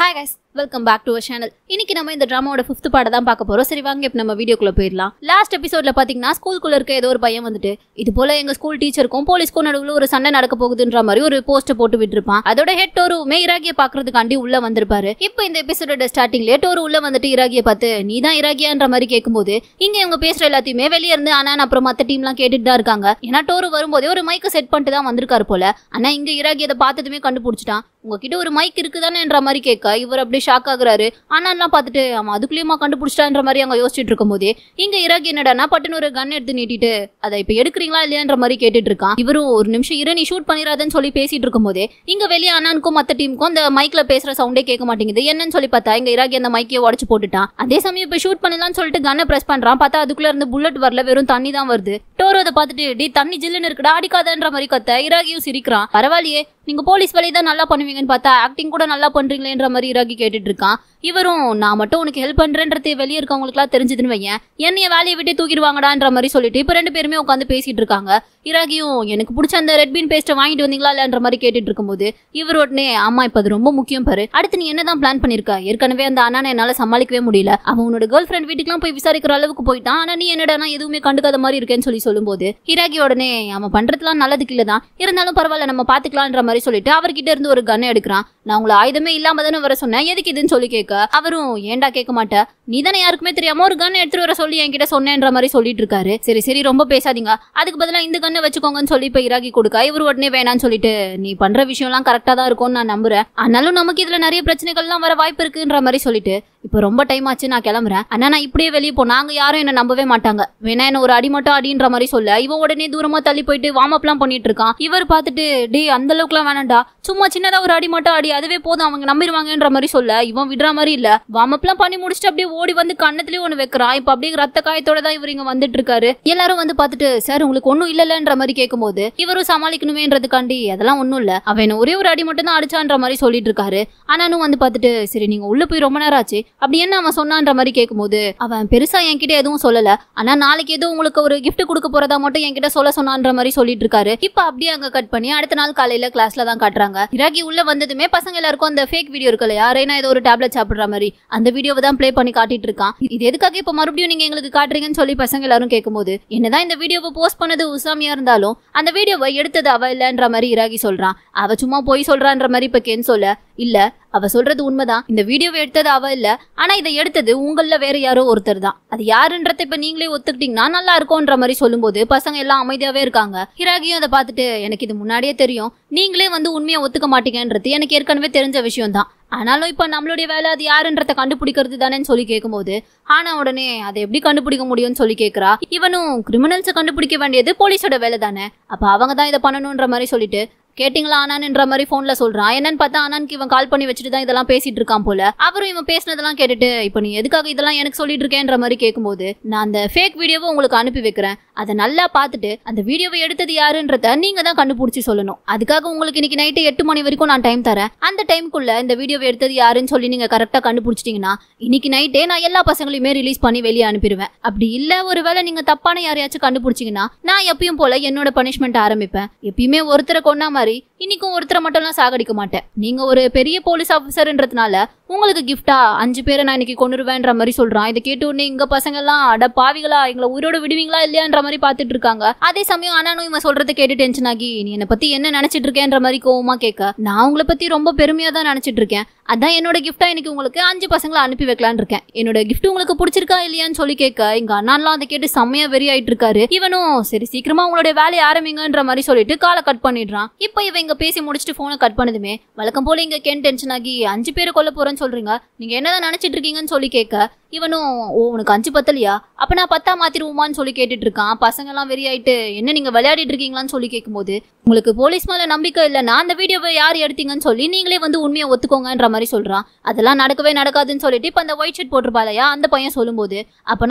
Hi guys. Welcome back to channel இன்னைக்கு நம்ம இந்த ட்ராமாவோட ஃபிஃப்த் பாட தான் பார்க்க போறோம் சரி வாங்க இப்போ நம்ம வீடியோக்குள்ள போயிடலாம் லாஸ்ட் எபிசோட்ல பாத்தீங்கன்னா ஸ்கூலுக்குள்ள இருக்க ஏதோ ஒரு பையன் வந்துட்டு இது போல எங்க ஸ்கூல் டீச்சருக்கும் போலீஸ்க்கும் நடுவில் ஒரு சண்டை நடக்க போகுதுன்ற மாதிரி ஒரு போஸ்ட் போட்டு விட்டுருப்பான் அதோட ஹெட் டோருவுமே இராகிய பாக்குறதுக்காண்டி உள்ள வந்திருப்பாரு இப்போ இந்த ஸ்டார்டிங் லேட் ஒரு உள்ள வந்துட்டு இராகிய பார்த்து நீ தான் இராகியான்ற மாதிரி கேட்கும்போது இங்க இவங்க பேசுற எல்லாத்தையுமே வெளியே இருந்து அண்ணா அப்புறம் மத்த டீம்லாம் கேட்டுட்டு தான் இருக்காங்க ஏன்னா டோரு வரும்போதே ஒரு மைக்கை செட் பண்ணிட்டு தான் வந்திருக்காரு போல ஆனா இங்க இராகியதை பார்த்ததுமே கண்டுபிடிச்சிட்டான் உங்ககிட்ட ஒரு மைக் இருக்குதானேன்ற மாதிரி கேட்க இவர் அப்படி அப்படியே ஷாக் ஆகுறாரு அண்ணன்லாம் பார்த்துட்டு அவன் அதுக்குள்ளேயுமா கண்டுபிடிச்சான்ற மாதிரி அங்கே யோசிச்சுட்டு இருக்கும்போதே இங்கே இறகு என்னடானா பட்டுன்னு ஒரு கன் எடுத்து நீட்டிட்டு அதை இப்போ எடுக்கிறீங்களா இல்லையான்ற மாதிரி கேட்டுட்டு இருக்கான் இவரும் ஒரு நிமிஷம் இரு நீ ஷூட் பண்ணிடாதன்னு சொல்லி பேசிட்டு இருக்கும்போதே இங்க வெளியே அண்ணனுக்கும் மற்ற டீமுக்கும் அந்த மைக்ல பேசுற சவுண்டே கேட்க மாட்டேங்குது என்னன்னு சொல்லி பார்த்தா இங்க இறகு அந்த மைக்கையை உடச்சு போட்டுட்டான் அதே சமயம் இப்போ ஷூட் பண்ணலாம்னு சொல்லிட்டு கண்ண பிரஸ் பண்றான் பார்த்தா அதுக்குள்ள இருந்து புல்லட் வரல வெறும் தண்ணி தான் வருது டோரோ அதை பார்த்துட்டு டி தண்ணி ஜில்லுன்னு இருக்குடா அடிக்காதன்ற மாதிரி கத்த இராகியும் சிரிக்கிறான் பரவாயில்லையே நீங்கள் போலீஸ் வேலையை தான் நல்லா பண்ணுவீங்கன்னு பார்த்தா ஆக்டிங் கூட நல்லா பண்ணுறீங்களேன்ற மாதிரி ராகி கேட்டுட்டு இருக்கான் இவரும் நான் மட்டும் உனக்கு ஹெல்ப் பண்ணுறேன்றது வெளியே இருக்கவங்களுக்குலாம் தெரிஞ்சதுன்னு வையன் என்னைய வேலையை விட்டு தூக்கிடுவாங்கடான்ற மாதிரி சொல்லிட்டு இப்போ ரெண்டு பேருமே உட்காந்து பேசிகிட்டு இருக்காங்க இராகியும் எனக்கு பிடிச்ச அந்த ரெட்பீன் பேஸ்ட்டை வாங்கிட்டு வந்தீங்களா இல்லைன்ற மாதிரி கேட்டுட்டு இருக்கும்போது இவர் உடனே அம்மா இப்போ அது ரொம்ப முக்கியம் பாரு அடுத்து நீ என்னதான் பிளான் பண்ணிருக்க ஏற்கனவே அந்த அண்ணனை என்னால் சமாளிக்கவே முடியல அவன் உன்னோட கேர்ள் ஃப்ரெண்ட் வீட்டுக்குலாம் போய் விசாரிக்கிற அளவுக்கு போயிட்டான் ஆனால் நீ என்னடா எதுவுமே கண்டுக்காத மாதிரி இருக்கேன்னு சொல்லி சொல்லும்போது இராகி உடனே அவன் பண்ணுறதுலாம் நல்லதுக்கு இல்லை தான் இருந்தாலும் பரவாயில்ல நம்ம பார்த்துக்கலான்ற மாதிரி மாதிரி சொல்லிட்டு அவர்கிட்ட இருந்து ஒரு கன் எடுக்கிறான் நான் உங்களை ஆயுதமே இல்லாம தானே வர சொன்னேன் எதுக்கு இதுன்னு சொல்லி கேட்க அவரும் ஏண்டா கேட்க மாட்டேன் நீ தானே யாருக்குமே தெரியாம ஒரு கன் எடுத்துட்டு வர சொல்லி என்கிட்ட சொன்னேன்ற மாதிரி சொல்லிட்டு இருக்காரு சரி சரி ரொம்ப பேசாதீங்க அதுக்கு பதிலாக இந்த கண்ணை வச்சுக்கோங்கன்னு சொல்லி இப்ப இராகி கொடுக்க இவர் உடனே வேணான்னு சொல்லிட்டு நீ பண்ற விஷயம்லாம் கரெக்டா தான் இருக்கும்னு நான் நம்புறேன் ஆனாலும் நமக்கு இதுல நிறைய பிரச்சனைகள்லாம் வர வாய்ப்பு இருக்குன்ற மாதிரி சொல்லிட்டு இப்போ ரொம்ப டைம் ஆச்சு நான் கிளம்புறேன் ஆனால் நான் இப்படியே வெளியே போ நாங்க யாரும் என்ன நம்பவே மாட்டாங்க வேணா என்ன ஒரு அடி மட்டும் அடின்ற மாதிரி சொல்ல இவன் உடனே தூரமா தள்ளி போயிட்டு வார்ம் அப்லாம் பண்ணிட்டு இருக்கான் இவர் பார்த்துட்டு டே அந்த அளவுக்குலாம் வேணாண்டா சும்மா சின்னதா ஒரு அடி மட்டும் அடி அதுவே போதும் அவங்க நம்பிடுவாங்கன்ற மாதிரி சொல்ல இவன் விடுற மாதிரி இல்ல வார்ம் அப்லாம் பண்ணி முடிச்சுட்டு அப்படியே ஓடி வந்து கண்ணத்துலேயே ஒன்று வைக்கிறான் இப்போ அப்படியே ரத்த காயத்தோட தான் இவர் இங்க வந்துட்டு இருக்காரு எல்லாரும் வந்து பார்த்துட்டு சார் உங்களுக்கு ஒன்றும் இல்லைன்ற மாதிரி கேட்கும்போது இவரும் சமாளிக்கணுமேன்றதுக்காண்டி அதெல்லாம் ஒன்றும் இல்லை அவன் ஒரே ஒரு அடி மட்டும் தான் அடிச்சான்ற மாதிரி சொல்லிட்டு இருக்காரு ஆனாலும் வந்து பார்த்துட்டு சரி நீங்க உள்ள போய் ரொம்ப நேரம் ஆச்சு அப்படி என்ன அவன் சொன்னான்ற மாதிரி கேட்கும்போது அவன் பெருசா என்கிட்ட எதுவும் சொல்லல ஆனா நாளைக்கு எதுவும் உங்களுக்கு ஒரு கிஃப்ட் கொடுக்க போறதா மட்டும் என்கிட்ட சொல்ல சொன்னான்ற மாதிரி சொல்லிட்டு இருக்காரு இப்ப அப்படியே அங்க கட் பண்ணி அடுத்த நாள் காலையில கிளாஸ்ல தான் காட்டுறாங்க இராகி உள்ள வந்ததுமே பசங்க எல்லாருக்கும் அந்த ஃபேக் வீடியோ இருக்கு இல்லையா ரேனா ஏதோ ஒரு டேப்லெட் சாப்பிடுற மாதிரி அந்த வீடியோவை தான் ப்ளே பண்ணி காட்டிட்டு இருக்கான் இது எதுக்காக இப்ப மறுபடியும் நீங்க எங்களுக்கு காட்டுறீங்கன்னு சொல்லி பசங்க எல்லாரும் கேட்கும்போது என்னதான் இந்த வீடியோவை போஸ்ட் பண்ணது உசாமியா இருந்தாலும் அந்த வீடியோவை எடுத்தது அவ இல்லைன்ற மாதிரி இராகி சொல்றான் அவ சும்மா போய் சொல்றான்ற மாதிரி இப்ப கென் சொல்ல இல்ல அவ சொல்றது உண்மைதான் இந்த வீடியோவை எடுத்தது அவ இல்ல ஆனா இதை எடுத்தது உங்கள வேற யாரோ ஒருத்தர் தான் அது யாருன்றத இப்ப நீங்களே ஒத்துக்கிட்டீங்கன்னா நல்லா இருக்கும்ன்ற மாதிரி சொல்லும்போது பசங்க எல்லாம் அமைதியாவே இருக்காங்க ஹிராகியும் அதை பார்த்துட்டு எனக்கு இது முன்னாடியே தெரியும் நீங்களே வந்து உண்மையை ஒத்துக்க மாட்டீங்கன்றது எனக்கு ஏற்கனவே தெரிஞ்ச விஷயம் தான் ஆனாலும் இப்போ நம்மளுடைய வேலை அது யாருன்றத கண்டுபிடிக்கிறது தானேன்னு சொல்லி கேட்கும்போது ஆனா உடனே அதை எப்படி கண்டுபிடிக்க முடியும்னு சொல்லி கேட்கறா இவனும் கிரிமினல்ஸை கண்டுபிடிக்க வேண்டியது போலீஸோட வேலை தானே அப்போ அவங்க தான் இதை பண்ணணும்ன்ற மாதிரி சொல்லிட்டு கேட்டிங்களா ஆனான்ன்ற மாதிரி போன்ல சொல்றான் என்னன்னு பார்த்தா ஆனானுக்கு இவன் கால் பண்ணி வச்சுட்டு தான் இதெல்லாம் பேசிட்டு இருக்கான் போல அப்புறம் இவன் பேசினதெல்லாம் கேட்டுட்டு இப்போ நீ எதுக்காக இதெல்லாம் எனக்கு சொல்லிட்டு இருக்கேன்ற மாதிரி கேட்கும்போது நான் அந்த ஃபேக் வீடியோவை உங்களுக்கு அனுப்பி வைக்கிறேன் அதை நல்லா பார்த்துட்டு அந்த வீடியோவை எடுத்தது யாருன்றத நீங்க தான் கண்டுபிடிச்சி சொல்லணும் அதுக்காக உங்களுக்கு இன்னைக்கு நைட்டு எட்டு மணி வரைக்கும் நான் டைம் தரேன் அந்த டைமுக்குள்ள இந்த வீடியோவை எடுத்தது யாருன்னு சொல்லி நீங்க கரெக்டா கண்டுபிடிச்சிட்டீங்கன்னா இன்னைக்கு நைட்டே நான் எல்லா பசங்களையுமே ரிலீஸ் பண்ணி வெளியே அனுப்பிடுவேன் அப்படி இல்ல ஒருவேளை நீங்க தப்பான யாரையாச்சும் கண்டுபிடிச்சிங்கன்னா நான் எப்பயும் போல என்னோட பனிஷ்மெண்ட் ஆரம்பிப்பேன் எப்பயுமே ஒருத்தரை கொண்டா மாதிரி மாதிரி இன்னைக்கும் ஒருத்தரை மட்டும் எல்லாம் சாகடிக்க மாட்டேன் நீங்க ஒரு பெரிய போலீஸ் ஆஃபீஸர்ன்றதுனால உங்களுக்கு கிஃப்டா அஞ்சு பேரை நான் இன்னைக்கு கொண்டுருவேன்ற மாதிரி சொல்றான் இதை கேட்டு உடனே இங்க பசங்க எல்லாம் அட பாவிகளா எங்களை உயிரோட விடுவீங்களா இல்லையான்ற மாதிரி பாத்துட்டு இருக்காங்க அதே சமயம் ஆனானும் இவன் சொல்றதை கேட்டு டென்ஷன் ஆகி நீ என்னை பத்தி என்ன நினைச்சிட்டு இருக்கேன்ற மாதிரி கோவமா கேட்க நான் உங்களை பத்தி ரொம்ப பெருமையா தான் நினைச்சிட்டு இருக்கேன் அதான் என்னோட கிஃப்டா இன்னைக்கு உங்களுக்கு அஞ்சு பசங்களை அனுப்பி வைக்கலான் இருக்கேன் என்னோட கிஃப்ட் உங்களுக்கு பிடிச்சிருக்கா இல்லையான்னு சொல்லி கேட்க எங்க எல்லாம் அதை கேட்டு செம்மையா வெறி ஆயிட்டு இருக்காரு இவனும் சரி சீக்கிரமா உங்களுடைய வேலையை ஆரம்பிங்கன்ற மாதிரி சொல்லிட்டு காலை கட் பண்ணிடுறான் இப்ப எப்போ இவ இங்க பேசி முடிச்சுட்டு ஃபோனை கட் பண்ணுதுமே வழக்கம் போல இங்க கேன் டென்ஷன் ஆகி அஞ்சு பேர் கொல்ல போறேன்னு சொல்றீங்க நீங்க என்னதான் நினைச்சிட்டு இருக்கீங்கன்னு சொல்லி கேட்க இவனும் ஓ உனக்கு அஞ்சு பத்தலையா அப்போ நான் பத்தா மாத்திருவோமான்னு சொல்லி கேட்டுட்டு இருக்கான் பசங்கெல்லாம் வெளியாயிட்டு என்ன நீங்கள் விளையாடிட்டு இருக்கீங்களான்னு சொல்லி கேட்கும்போது உங்களுக்கு போலீஸ் மேலே நம்பிக்கை இல்ல நான் அந்த வீடியோவை யார் எடுத்தீங்கன்னு சொல்லி நீங்களே வந்து உண்மையை ஒத்துக்கோங்கன்ற மாதிரி சொல்கிறான் அதெல்லாம் நடக்கவே நடக்காதுன்னு சொல்லிட்டு இப்போ அந்த ஒயிட் ஷர்ட் போட்டிருப்பாளையா அந்த பையன் சொல்லும்போது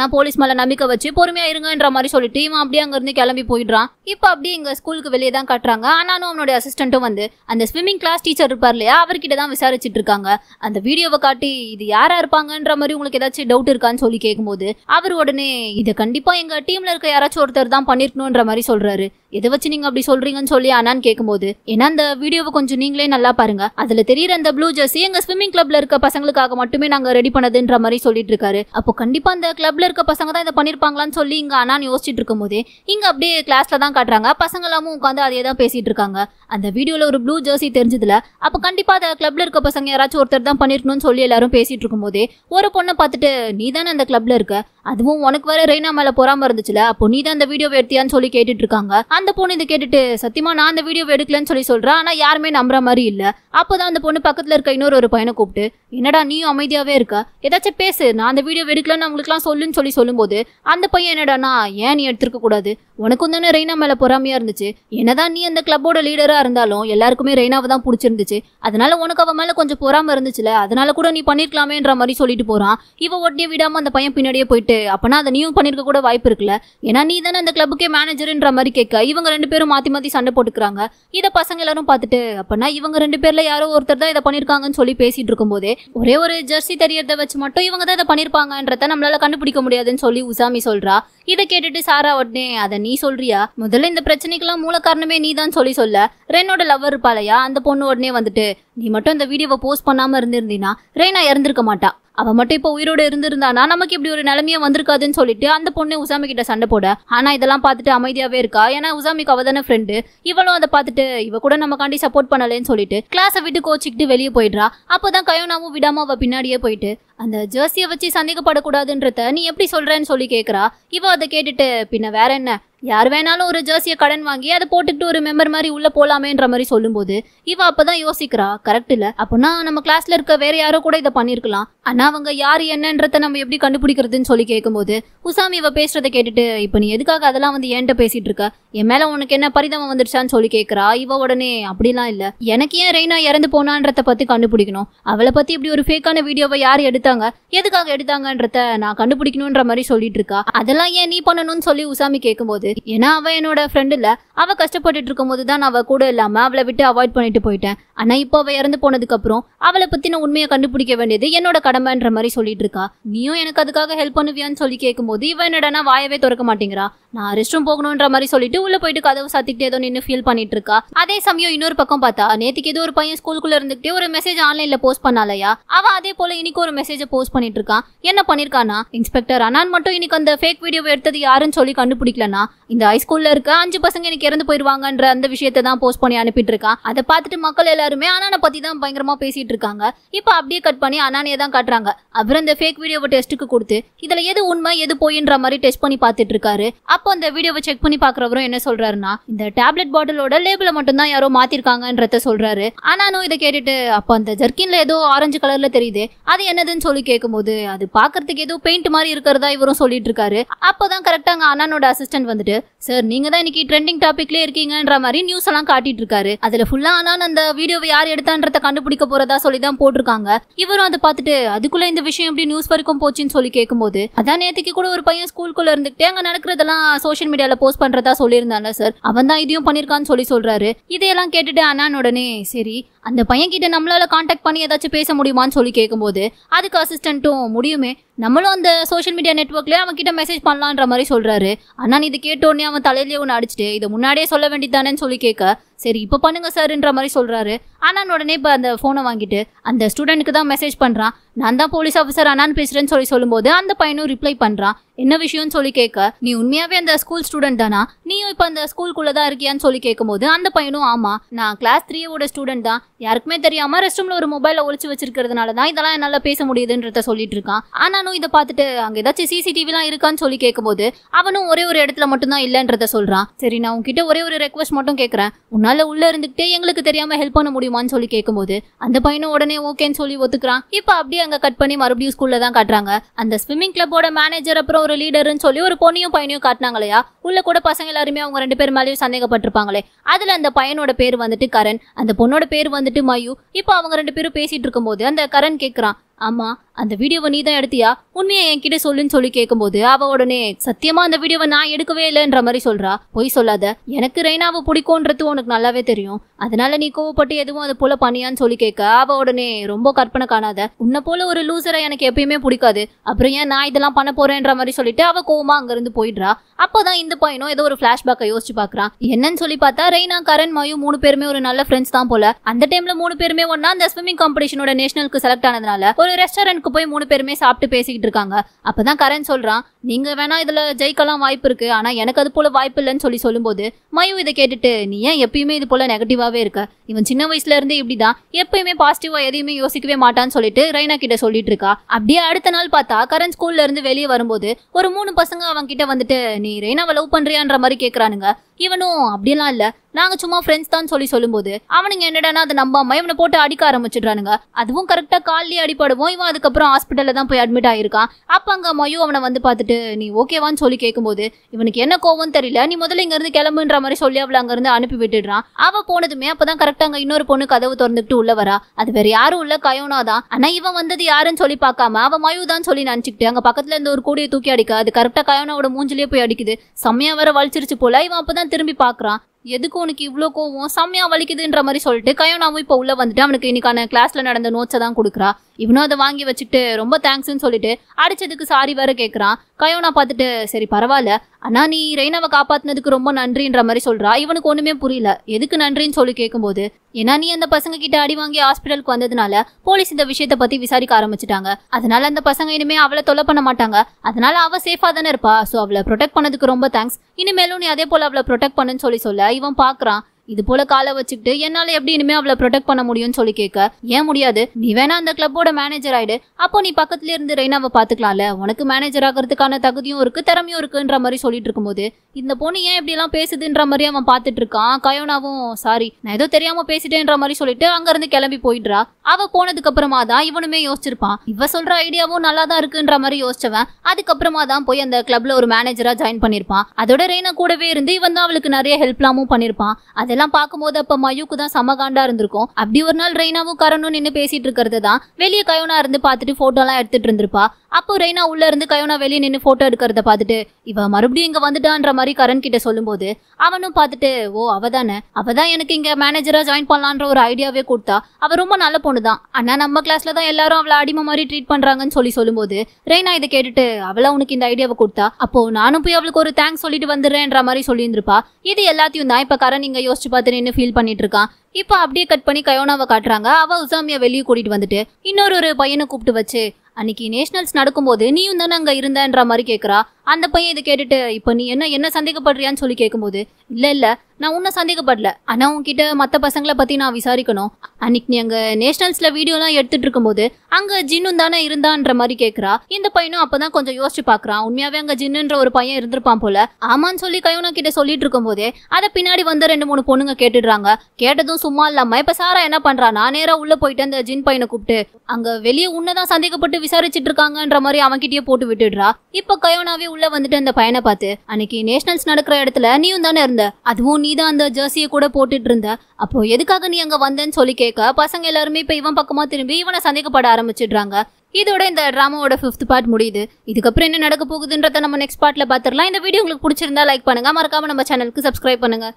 நான் போலீஸ் மேலே நம்பிக்கை வச்சு பொறுமையாக இருங்கன்ற மாதிரி சொல்லிட்டு இவன் அப்படியே அங்கேருந்து கிளம்பி போயிடுறான் இப்போ அப்படியே எங்கள் ஸ்கூலுக்கு வெளியே தான் கட்டுறாங்க ஆனாலும் அவனுடைய அசிஸ்டண்ட்டும் வந்து அந்த ஸ்விம்மிங் கிளாஸ் டீச்சர் இருப்பார் இல்லையா அவர்கிட்ட தான் விசாரிச்சுட்டு இருக்காங்க அந்த வீடியோவை காட்டி இது யாரா இருப்பாங்கன்ற மாதிரி உங்களுக்கு ஏதாச்சும் டவுட் இருக்கான்னு சொல்லி கேட்கும்போது அவர் உடனே இதை கண்டிப்பா எங்க டீம்ல இருக்க யாராச்சும் ஒருத்தர் தான் பண்ணிருக்கணும்ன்ற மாதிரி சொல்றாரு இதை வச்சு நீங்க அப்படி சொல்றீங்கன்னு சொல்லி அண்ணான்னு கேட்கும்போது ஏன்னா அந்த வீடியோவை கொஞ்சம் நீங்களே நல்லா பாருங்க அதுல தெரியற அந்த ப்ளூ ஜெர்சி எங்க ஸ்விம்மிங் கிளப்ல இருக்க பசங்களுக்காக மட்டுமே நாங்க ரெடி பண்ணதுன்ற மாதிரி சொல்லிட்டு இருக்காரு அப்போ கண்டிப்பா அந்த கிளப்ல இருக்க பசங்க தான் இதை பண்ணிருப்பாங்களான்னு சொல்லி இங்க அண்ணான் யோசிச்சுட்டு இருக்கும் போதே இங்க அப்படியே கிளாஸ்ல தான் காட்டுறாங்க பசங்க எல்லாமும் உட்காந்து அதே தான் பேசிட்டு இருக்காங்க அந்த வீடியோல ஒரு ப்ளூ ஜெர்சி தெரிஞ்சதுல அப்ப கண்டிப்பா அந்த கிளப்ல இருக்க பசங்க யாராச்சும் ஒருத்தர் தான் பண்ணிருக்கணும்னு சொல்லி எல்லாரும் பேசிட்டு இருக்கும் போதே ஒரு பொண்ணை பார்த்துட்டு நீ தானே அந்த கிளப்ல இருக்க அதுவும் உனக்கு வேற ரெய்னா மேல பொறாம இருந்துச்சுல அப்போ நீ தான் அந்த வீடியோ எடுத்தியான்னு சொல்லி கேட்டுட்டு இருக்காங்க அந்த பொண்ணு இதை கேட்டுட்டு சத்தியமா நான் அந்த வீடியோ எடுக்கலன்னு சொல்லி சொல்றேன் ஆனா யாருமே நம்புற மாதிரி இல்ல அப்போதான் அந்த பொண்ணு பக்கத்துல இருக்க இன்னொரு ஒரு பையனை கூப்பிட்டு என்னடா நீயும் அமைதியாவே இருக்க ஏதாச்சும் பேசு நான் அந்த வீடியோ எடுக்கலன்னு அவங்களுக்குலாம் சொல்லுன்னு சொல்லி சொல்லும்போது அந்த பையன் நான் ஏன் நீ எடுத்திருக்க கூடாது உனக்கும் தானே ரெய்னா மேல பொறாமையா இருந்துச்சு என்னதான் நீ அந்த கிளப்போட லீடரா இருந்தாலும் எல்லாருக்குமே ரெய்னாவை தான் பிடிச்சிருந்துச்சு அதனால உனக்கு அவன் மேல கொஞ்சம் பொறாம இருந்துச்சுல அதனால கூட நீ பண்ணிருக்கலாமேன்ற மாதிரி சொல்லிட்டு போறான் இவ ஓட்டியே விடாம அந்த பையன் பின்னாடியே போயிட்டு அப்பனா அதை நீயும் பண்ணிருக்க கூட வாய்ப்பு இருக்குல்ல ஏன்னா நீ தானே அந்த கிளப்புக்கே மேனேஜர்ன்ற மாதிரி கேட்க இவங்க ரெண்டு பேரும் மாத்தி மாத்தி சண்டை போட்டுக்கிறாங்க இதை பசங்க எல்லாரும் பார்த்துட்டு அப்பனா இவங்க ரெண்டு பேர்ல யாரோ ஒருத்தர் தான் இதை பண்ணிருக்காங்கன்னு சொல்லி பேசிட்டு இருக்கும் போதே ஒரே ஒரு ஜெர்சி தெரியறத வச்சு மட்டும் இவங்க தான் இதை பண்ணிருப்பாங்கன்றத நம்மளால கண்டுபிடிக்க முடியாதுன்னு சொல்லி உசாமி சொல்றா இதை கேட்டுட்டு சாரா உடனே அதை நீ சொல்றியா முதல்ல இந்த பிரச்சனைக்கெல்லாம் மூல காரணமே நீ தான் சொல்லி சொல்ல ரென்னோட லவ்வர் இருப்பாளையா அந்த பொண்ணு உடனே வந்துட்டு நீ மட்டும் இந்த வீடியோவை போஸ்ட் பண்ணாம இருந்திருந்தீங்கன்னா ரெய்னா இறந்திருக்க மாட்டா அவள் மட்டும் இப்போ உயிரோடு இருந்திருந்தானா நமக்கு இப்படி ஒரு நிலைமையே வந்திருக்காதுன்னு சொல்லிட்டு அந்த பொண்ணு உசாமி கிட்ட சண்டை போட ஆனால் இதெல்லாம் பார்த்துட்டு அமைதியாகவே இருக்கா ஏன்னா உசாமிக்கு அவ தானே ஃப்ரெண்டு இவளும் அதை பார்த்துட்டு இவ கூட நமக்காண்டி சப்போர்ட் பண்ணலன்னு சொல்லிட்டு கிளாஸை விட்டு கோச்சிக்கிட்டு வெளியே போயிடுறா அப்போ தான் கயோனாவும் விடாமல் அவ பின்னாடியே போயிட்டு அந்த ஜெர்சியை வச்சு சந்தேகப்படக்கூடாதுன்றத நீ எப்படி சொல்கிறேன்னு சொல்லி கேட்குறா இவ அதை கேட்டுட்டு பின்ன வேற என்ன யார் வேணாலும் ஒரு ஜெர்சியை கடன் வாங்கி அதை போட்டுக்கிட்டு ஒரு மெம்பர் மாதிரி உள்ள போலாமேன்ற மாதிரி சொல்லும்போது இவ அப்பதான் யோசிக்கிறா கரெக்ட் இல்ல அப்படின்னா நம்ம கிளாஸ்ல இருக்க வேற யாரோ கூட இதை பண்ணிருக்கலாம் ஆனா அவங்க யார் என்னன்றத நம்ம எப்படி கண்டுபிடிக்கிறதுன்னு சொல்லி கேட்கும்போது உசாமி இவ பேசுறதை கேட்டுட்டு இப்ப நீ எதுக்காக அதெல்லாம் வந்து என்கிட்ட பேசிட்டு இருக்க என் மேல உனக்கு என்ன பரிதமம் வந்துருச்சான்னு சொல்லி கேட்கறா இவ உடனே அப்படிலாம் இல்ல எனக்கு ஏன் ரெய்னா இறந்து போனான்றத பத்தி கண்டுபிடிக்கணும் அவளை பத்தி இப்படி ஒரு ஃபேக்கான வீடியோவை யார் எடுத்து எடுத்தாங்க எதுக்காக எடுத்தாங்கன்றத நான் கண்டுபிடிக்கணுன்ற மாதிரி சொல்லிட்டு இருக்கா அதெல்லாம் ஏன் நீ பண்ணணும்னு சொல்லி உசாமி கேட்கும்போது ஏன்னா அவ என்னோட ஃப்ரெண்ட் இல்ல அவ கஷ்டப்பட்டுட்டு இருக்கும்போது தான் அவ கூட இல்லாம அவளை விட்டு அவாய்ட் பண்ணிட்டு போயிட்டேன் ஆனா இப்போ அவ இறந்து போனதுக்கு அப்புறம் அவளை நான் உண்மையை கண்டுபிடிக்க வேண்டியது என்னோட கடமைன்ற மாதிரி சொல்லிட்டு இருக்கா நீயும் எனக்கு அதுக்காக ஹெல்ப் பண்ணுவியான்னு சொல்லி கேட்கும்போது இவன் என்னடனா வாயவே திறக்க மாட்டேங்கிறா நான் ரெஸ்ட் ரூம் போகணுன்ற மாதிரி சொல்லிட்டு உள்ள போயிட்டு கதவு சாத்திட்டு ஏதோ நின்று ஃபீல் பண்ணிட்டு இருக்கா அதே சமயம் இன்னொரு பக்கம் பார்த்தா நேத்துக்கு ஏதோ ஒரு பையன் ஸ்கூலுக்குள்ள இருந்துகிட்டே ஒரு மெசேஜ் ஆன்லைன்ல போஸ்ட் பண்ணாலயா அவ அதே போல இன்னைக்கு ஒரு மெசேஜ் போஸ்ட் பண்ணிட்டு இருக்கான் என்ன பண்ணிருக்கானா இன்ஸ்பெக்டர் அண்ணான் மட்டும் இன்னைக்கு அந்த ஃபேக் வீடியோ எடுத்தது யாருன்னு சொல்லி கண்டுபிடிக்கலனா இந்த ஹை ஸ்கூல்ல இருக்க அஞ்சு பசங்க எனக்கு இறந்து போயிருவாங்கன்ற அந்த விஷயத்தை தான் போஸ்ட் பண்ணி அனுப்பிட்டு இருக்கான் அதை பார்த்துட்டு மக்கள் எல்லாருமே அண்ணான பத்தி தான் பயங்கரமா பேசிட்டு இருக்காங்க இப்போ அப்படியே கட் பண்ணி அண்ணானே தான் காட்டுறாங்க அப்புறம் இந்த ஃபேக் வீடியோவை டெஸ்ட்டுக்கு கொடுத்து இதுல எது உண்மை எது போயின்ற மாதிரி டெஸ்ட் பண்ணி பார்த்துட்டு இருக்காரு அப்போ அப்போ அந்த வீடியோவை செக் பண்ணி பாக்குறவரும் என்ன சொல்றாருன்னா இந்த டேப்லெட் பாட்டிலோட லேபிள மட்டும் தான் யாரோ மாத்திருக்காங்கன்றத சொல்றாரு ஆனாலும் இதை கேட்டுட்டு அப்ப அந்த ஜர்க்கின்ல ஏதோ ஆரஞ்சு கலர்ல தெரியுது அது என்னதுன்னு சொல்லி கேட்கும்போது அது பாக்குறதுக்கு ஏதோ பெயிண்ட் மாதிரி இருக்கிறதா இவரும் சொல்லிட்டு இருக்காரு அப்பதான் கரெக்டா அங்க அண்ணனோட அசிஸ்டன்ட் வந்துட்டு சார் நீங்க தான் இன்னைக்கு ட்ரெண்டிங் டாபிக்லயே இருக்கீங்கன்ற மாதிரி நியூஸ் எல்லாம் காட்டிட்டு இருக்காரு அதுல ஃபுல்லா அண்ணன் அந்த வீடியோவை யார் எடுத்தான்றத கண்டுபிடிக்க போறதா சொல்லி தான் போட்டிருக்காங்க இவரும் அதை பார்த்துட்டு அதுக்குள்ள இந்த விஷயம் எப்படி நியூஸ் வரைக்கும் போச்சுன்னு சொல்லி கேட்கும்போது அதான் நேத்துக்கு கூட ஒரு பையன் ஸ்கூல்குள்ள இருந்துகிட்டே அங்க நடக்கிறதெல்லாம் சோஷியல் மீடியாவில் போஸ்ட் பண்ணுறதா சொல்லியிருந்தான்ல சார் அவன் தான் இதையும் பண்ணியிருக்கான்னு சொல்லி சொல்கிறாரு இதையெல்லாம் கேட்டுட்டு அண்ணான் உடனே சரி அந்த பையன் கிட்ட நம்மளால காண்டாக்ட் பண்ணி ஏதாச்சும் பேச முடியுமான்னு சொல்லி கேட்கும்போது அதுக்கு அசிஸ்டண்ட்டும் முடியுமே நம்மளும் அந்த சோஷியல் மீடியா நெட்ஒர்க்ல அவன் கிட்ட மெசேஜ் பண்ணலான்ற மாதிரி சொல்றாரு அண்ணா இது கேட்டோடனே அவன் தலையிலேயே ஒன்று அடிச்சுட்டு இதை முன்னாடியே சொல்ல வேண்டியதானேன்னு சொல்லி கேட்க சரி இப்போ பண்ணுங்க சார்ன்ற மாதிரி சொல்றாரு அண்ணான் உடனே இப்போ அந்த ஃபோனை வாங்கிட்டு அந்த ஸ்டூடெண்ட்டுக்கு தான் மெசேஜ் பண்றான் நான் தான் போலீஸ் ஆஃபீஸர் அண்ணான்னு பேசுறேன்னு சொல்லி சொல்லும்போது அந்த பையனும் ரிப்ளை பண்றான் என்ன விஷயம்னு சொல்லி கேட்க நீ உண்மையாவே அந்த ஸ்கூல் ஸ்டூடெண்ட் தானா நீயும் இப்போ அந்த ஸ்கூலுக்குள்ள தான் இருக்கியான்னு சொல்லி கேட்கும்போது அந்த பையனும் ஆமா நான் கிளாஸ் த்ரீயோட ஸ்டூடெண்ட் தான் யாருக்குமே தெரியாம ரெஸ்ட் ரூம்ல ஒரு மொபைல ஒழிச்சு வச்சிருக்கிறதுனால தான் இதெல்லாம் என்னால பேச முடியுதுன்றத சொல்லிட்டு இருக்கான் ஆனாலும் இதை பார்த்துட்டு அங்க ஏதாச்சும் சிசிடிவி எல்லாம் இருக்கான்னு சொல்லி கேட்கும்போது அவனும் ஒரே ஒரு இடத்துல மட்டும் தான் இல்லைன்றத சொல்றான் சரி நான் உன்கிட்ட ஒரே ஒரு ரெக்வஸ்ட் மட்டும் கேட்கறேன் உன்னால உள்ள இருந்துகிட்டே எங்களுக்கு தெரியாம ஹெல்ப் பண்ண முடியுமான்னு சொல்லி கேட்கும்போது அந்த பையனும் உடனே ஓகேன்னு சொல்லி ஒத்துக்கிறான் இப்போ அப்படியே அங்க கட் பண்ணி மறுபடியும் ஸ்கூல்ல தான் காட்டுறாங்க அந்த ஸ்விம்மிங் கிளப்போட மேனேஜர் அப்புறம் ஒரு லீடர்னு சொல்லி ஒரு பொண்ணையும் பையனையும் காட்டினாங்களா உள்ள கூட பசங்க எல்லாருமே அவங்க ரெண்டு பேர் மேலேயும் சந்தேகப்பட்டிருப்பாங்களே அதுல அந்த பையனோட பேர் வந்துட்டு கரண் அந்த பொண்ணோட பேர் வந்து வந்துட்டு மாயு இப்போ அவங்க ரெண்டு பேரும் பேசிட்டு இருக்கும்போது அந்த கரண் கேட்குறான் ஆமா அந்த வீடியோவை நீ தான் எடுத்தியா உன்னைய என்கிட்ட சொல்லுன்னு சொல்லி கேட்கும்போது அவ உடனே சத்தியமா அந்த வீடியோவை நான் எடுக்கவே இல்லைன்ற மாதிரி சொல்றா பொய் சொல்லாத எனக்கு ரெய்னாவை பிடிக்கும்ன்றது உனக்கு நல்லாவே தெரியும் அதனால நீ கோவப்பட்டு எதுவும் அது போல பண்ணியான்னு சொல்லி கேட்க அவ உடனே ரொம்ப கற்பனை காணாத உன்னை போல ஒரு லூசரை எனக்கு எப்பயுமே பிடிக்காது அப்புறம் ஏன் நான் இதெல்லாம் பண்ண போறேன்ற மாதிரி சொல்லிட்டு அவ கோவமா அங்கிருந்து போயிடுறா அப்பதான் இந்த பையனும் ஏதோ ஒரு பிளாஷ்பேக்க யோசிச்சு பாக்குறான் என்னன்னு சொல்லி பார்த்தா ரெய்னா கரண் மயு மூணு பேருமே ஒரு நல்ல ஃப்ரெண்ட்ஸ் தான் போல அந்த டைம்ல மூணு பேருமே ஒன்னா அந்த ஸ்விமிங் காம்படிஷனோட நேஷனலுக்கு செலக்ட் ஆனதுனால ஒரு ரெஸ்டாரண்ட்க்கு போய் மூணு பேருமே சாப்பிட்டு பேசிக்கிட்டு இருக்காங்க அப்பதான் கரண் சொல்றான் நீங்க வேணா இதுல ஜெயிக்கலாம் வாய்ப்பு இருக்கு ஆனா எனக்கு அது போல வாய்ப்பு இல்லைன்னு சொல்லி சொல்லும்போது மயு இதை கேட்டுட்டு நீ ஏன் எப்பயுமே இது போல நெகட்டிவாவே இருக்க இவன் சின்ன வயசுல இருந்து இப்படிதான் எப்பயுமே பாசிட்டிவா எதையுமே யோசிக்கவே மாட்டான்னு சொல்லிட்டு ரைனா கிட்ட சொல்லிட்டு இருக்கா அப்படியே அடுத்த நாள் பார்த்தா கரண் ஸ்கூல்ல இருந்து வெளியே வரும்போது ஒரு மூணு பசங்க அவங்க கிட்ட வந்துட்டு நீ ரெய்னாவை லவ் பண்றியான்ற மாதிரி கேக்குறானுங்க இவனும் அப்படியெல்லாம் இல்ல நாங்க சும்மா ஃப்ரெண்ட்ஸ் தான் சொல்லி சொல்லும்போது அவனுங்க என்னடானா அதை நம்பாம இவனை போட்டு அடிக்க ஆரம்பிச்சிடுறானுங்க அதுவும் கரெக்டா கால்லயே அடிப்படுவோம் இவன் அதுக்கப்புறம் ஹாஸ்பிட்டல்ல தான் போய் அட்மிட் ஆயிருக்கான் அப்ப அங்க மயு அவனை வந்து பார்த்துட்டு நீ ஓகேவான்னு சொல்லி கேட்கும்போது இவனுக்கு என்ன கோவம் தெரியல நீ முதல்ல இங்க இருந்து கிளம்புன்ற மாதிரி சொல்லி அவளை அங்க இருந்து அனுப்பி விட்டுடுறான் அவ போனதுமே அப்பதான் கரெக்டா அங்க இன்னொரு பொண்ணு கதவு திறந்துட்டு உள்ள வரா அது வேற யாரும் உள்ள கயோனா தான் ஆனா இவன் வந்தது யாருன்னு சொல்லி பார்க்காம அவன் மயு தான் சொல்லி நினைச்சுக்கிட்டு அங்க பக்கத்துல இருந்து ஒரு கூடிய தூக்கி அடிக்க அது கரெக்டா கயோனாவோட மூஞ்சிலேயே போய் அடிக்குது செம்மையா வேற வலிச்சிருச்சு போல இவன் அப்பதான் திரும்பி பாக்குறான் எதுக்கு உனக்கு இவ்வளோ கோவம் செம்மையாக வலிக்குதுன்ற மாதிரி சொல்லிட்டு கயோனாவும் இப்போ உள்ளே வந்துட்டு அவனுக்கு இன்னைக்கான கிளாஸில் நடந்த நோட்ஸை தான் கொடுக்குறா இவனும் அதை வாங்கி வச்சுட்டு ரொம்ப தேங்க்ஸ்ன்னு சொல்லிட்டு அடிச்சதுக்கு சாரி வேற கேட்குறான் கயோனா பார்த்துட்டு சரி பரவாயில்ல அண்ணா நீ ரெய்னாவை காப்பாத்தினதுக்கு ரொம்ப நன்றின்ற மாதிரி சொல்றா இவனுக்கு ஒண்ணுமே புரியல எதுக்கு நன்றின்னு சொல்லி கேட்கும்போது ஏன்னா நீ அந்த பசங்க கிட்ட அடி வாங்கி ஹாஸ்பிட்டலுக்கு வந்ததுனால போலீஸ் இந்த விஷயத்த பத்தி விசாரிக்க ஆரம்பிச்சிட்டாங்க அதனால அந்த பசங்க இனிமே அவளை தொலை பண்ண மாட்டாங்க அதனால அவ சேஃபா தானே இருப்பா ஸோ அவளை ப்ரொடெக்ட் பண்ணதுக்கு ரொம்ப தேங்க்ஸ் இனிமேலும் நீ அதே போல அவளை ப்ரொடெக்ட் பண்ணுன்னு சொல்லி சொல்ல இவன் பாக்குறான் இது போல காலை வச்சுக்கிட்டு என்னால எப்படி இனிமே அவளை ப்ரொடெக்ட் பண்ண முடியும்னு சொல்லி கேட்க ஏன் முடியாது நீ வேணா அந்த கிளப்போட மேனேஜர் ஆயிடு அப்போ நீ பக்கத்துல இருந்து ரெய்னாவை பாத்துக்கலாம்ல உனக்கு மேனேஜர் ஆகிறதுக்கான தகுதியும் இருக்கு திறமையும் இருக்குன்ற மாதிரி சொல்லிட்டு இருக்கும்போது இந்த பொண்ணு ஏன் இப்படி எல்லாம் பேசுதுன்ற மாதிரி அவன் பாத்துட்டு இருக்கான் கயோனாவும் சாரி நான் ஏதோ தெரியாம பேசிட்டேன்ற மாதிரி சொல்லிட்டு அங்க இருந்து கிளம்பி போயிடுறா அவ போனதுக்கு அப்புறமா தான் இவனுமே யோசிச்சிருப்பான் இவ சொல்ற ஐடியாவும் நல்லா தான் இருக்குன்ற மாதிரி யோசிச்சவன் அதுக்கப்புறமா தான் போய் அந்த கிளப்ல ஒரு மேனேஜரா ஜாயின் பண்ணிருப்பான் அதோட ரெய்னா கூடவே இருந்து இவன் தான் அவளுக்கு நிறைய ஹெல்ப்லாமும் பண்ணிருப்பான் அதெல்லாம் இதெல்லாம் பார்க்கும்போது அப்ப மயூக்கு தான் சமகாண்டா இருந்திருக்கும் அப்படி ஒரு நாள் ரெய்னாவும் கரணும் நின்று பேசிட்டு இருக்கிறது தான் வெளியே கயோனா இருந்து பார்த்துட்டு போட்டோ எல்லாம் எடுத்துட்டு இருந்திருப்பா அப்போ ரெய்னா உள்ள இருந்து கயோனா வெளியே நின்று போட்டோ எடுக்கிறத பார்த்துட்டு இவ மறுபடியும் இங்க வந்துட்டான்ற மாதிரி கரண் கிட்ட சொல்லும்போது அவனும் பார்த்துட்டு ஓ அவ தானே அவதான் எனக்கு இங்க மேனேஜரா ஜாயின் பண்ணலான்ற ஒரு ஐடியாவே கொடுத்தா அவ ரொம்ப நல்ல பொண்ணு தான் ஆனா நம்ம கிளாஸ்ல தான் எல்லாரும் அவளை அடிமை மாதிரி ட்ரீட் பண்றாங்கன்னு சொல்லி சொல்லும்போது ரெய்னா இதை கேட்டுட்டு அவளா உனக்கு இந்த ஐடியாவை கொடுத்தா அப்போ நானும் போய் அவளுக்கு ஒரு தேங்க்ஸ் சொல்லிட்டு வந்துடுறேன்ற மாதிரி சொல்லியிருந்திருப்பா இது எல்லாத்தையும் தான் இப்ப கரண் இங்க யோசிச்சு யோசிச்சு பார்த்து நின்று ஃபீல் பண்ணிட்டு இருக்கான் இப்போ அப்படியே கட் பண்ணி கயோனாவை காட்டுறாங்க அவ உசாமியா வெளியே கூட்டிட்டு வந்துட்டு இன்னொரு ஒரு பையனை கூப்பிட்டு வச்சு அன்னைக்கு நேஷனல்ஸ் நடக்கும்போது நீயும் தானே அங்கே இருந்தன்ற மாதிரி கேட்குறா அந்த பையன் இதை கேட்டுட்டு இப்போ நீ என்ன என்ன சந்தேகப்படுறியான்னு சொல்லி கேட்கும்போது இல்லை இல்லை நான் உன்னை சந்தேகப்படல ஆனால் உன்கிட்ட மற்ற பசங்களை பற்றி நான் விசாரிக்கணும் அன்னைக்கு நீ அங்கே நேஷனல்ஸில் வீடியோலாம் எடுத்துட்டு இருக்கும்போது அங்கே ஜின்னு தானே இருந்தான்ற மாதிரி கேட்குறா இந்த பையனும் தான் கொஞ்சம் யோசிச்சு பார்க்குறான் உண்மையாகவே அங்கே ஜின்னுன்ற ஒரு பையன் இருந்திருப்பான் போல ஆமான்னு சொல்லி கையோனா கிட்ட சொல்லிட்டு இருக்கும்போதே அதை பின்னாடி வந்து ரெண்டு மூணு பொண்ணுங்க கேட்டுடுறாங்க கேட்டதும் சும்மா இல்லாமல் இப்போ சாரா என்ன பண்ணுறா நான் நேராக உள்ளே போயிட்டு அந்த ஜின் பையனை கூப்பிட்டு அங்கே வெளியே உன்னதான் சந்தேகப்பட்டு விசாரிச்சிட்டு இருக்காங்கன்ற மாதிரி அவன்கிட்டயே போட்டு விட்டுடுறா இப்போ கயோனாவே உள்ள வந்துட்டு அந்த பையனை பார்த்து அன்னைக்கு நேஷனல்ஸ் நடக்கிற இடத்துல நீயும் தானே இருந்த அதுவும் நீ தான் அந்த ஜெர்சியை கூட போட்டுட்டு இருந்த அப்போ எதுக்காக நீ அங்க வந்தேன்னு சொல்லி கேட்க பசங்க எல்லாருமே இப்ப இவன் பக்கமா திரும்பி இவனை சந்தேகப்பட ஆரம்பிச்சிடுறாங்க இதோட இந்த ட்ராமாவோட ஃபிஃப்த் பார்ட் முடியுது இதுக்கப்புறம் என்ன நடக்க போகுதுன்றத நம்ம நெக்ஸ்ட் பார்ட்ல பாத்துரலாம் இந்த வீடியோ உங்களுக்கு பிடிச்சிருந்தா லைக் பண்ணுங்க மறக்காம நம்ம சேனலுக்கு சப்ஸ்கிரைப் பண்ணுங்க